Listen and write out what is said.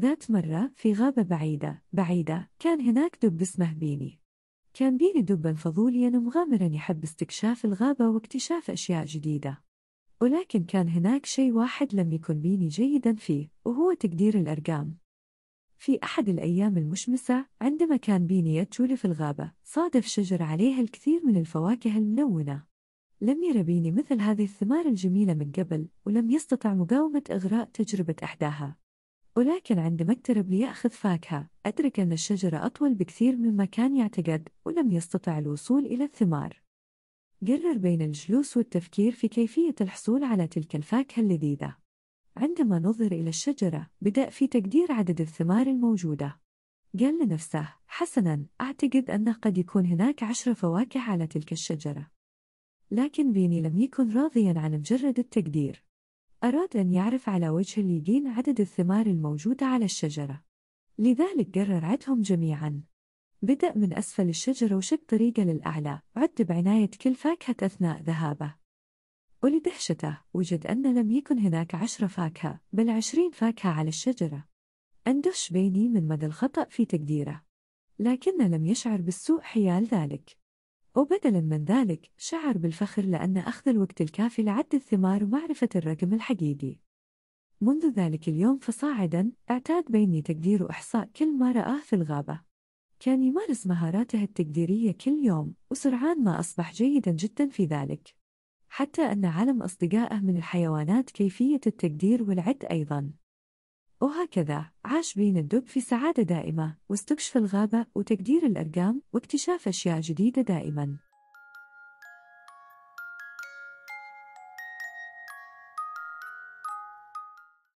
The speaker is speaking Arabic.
ذات مرة في غابة بعيدة بعيدة كان هناك دب اسمه بيني كان بيني دبا فضوليا ومغامرا يحب استكشاف الغابة واكتشاف أشياء جديدة ولكن كان هناك شيء واحد لم يكن بيني جيدا فيه وهو تقدير الأرقام في أحد الأيام المشمسة عندما كان بيني يجول في الغابة صادف شجر عليها الكثير من الفواكه الملونة لم ير بيني مثل هذه الثمار الجميلة من قبل ولم يستطع مقاومة إغراء تجربة إحداها ولكن عندما اقترب ليأخذ فاكهة، أدرك أن الشجرة أطول بكثير مما كان يعتقد، ولم يستطع الوصول إلى الثمار. قرر بين الجلوس والتفكير في كيفية الحصول على تلك الفاكهة اللذيذة. عندما نظر إلى الشجرة، بدأ في تقدير عدد الثمار الموجودة. قال لنفسه: حسناً، أعتقد أنه قد يكون هناك عشر فواكه على تلك الشجرة. لكن بيني لم يكن راضياً عن مجرد التقدير. أراد أن يعرف على وجه اليقين عدد الثمار الموجودة على الشجرة لذلك قرر عدهم جميعاً بدأ من أسفل الشجرة وشق طريقة للأعلى عد بعناية كل فاكهة أثناء ذهابه ولدهشته وجد أن لم يكن هناك عشرة فاكهة بل عشرين فاكهة على الشجرة أندش بيني من مدى الخطأ في تقديره لكنه لم يشعر بالسوء حيال ذلك وبدلا من ذلك شعر بالفخر لأن أخذ الوقت الكافي لعد الثمار ومعرفة الرقم الحقيقي منذ ذلك اليوم فصاعدا اعتاد بيني تقدير إحصاء كل ما رآه في الغابة كان يمارس مهاراته التقديرية كل يوم وسرعان ما أصبح جيدا جدا في ذلك حتى أن علم أصدقائه من الحيوانات كيفية التقدير والعد أيضا وهكذا عاش بين الدب في سعادة دائمة واستكشف الغابة وتقدير الأرقام واكتشاف أشياء جديدة دائماً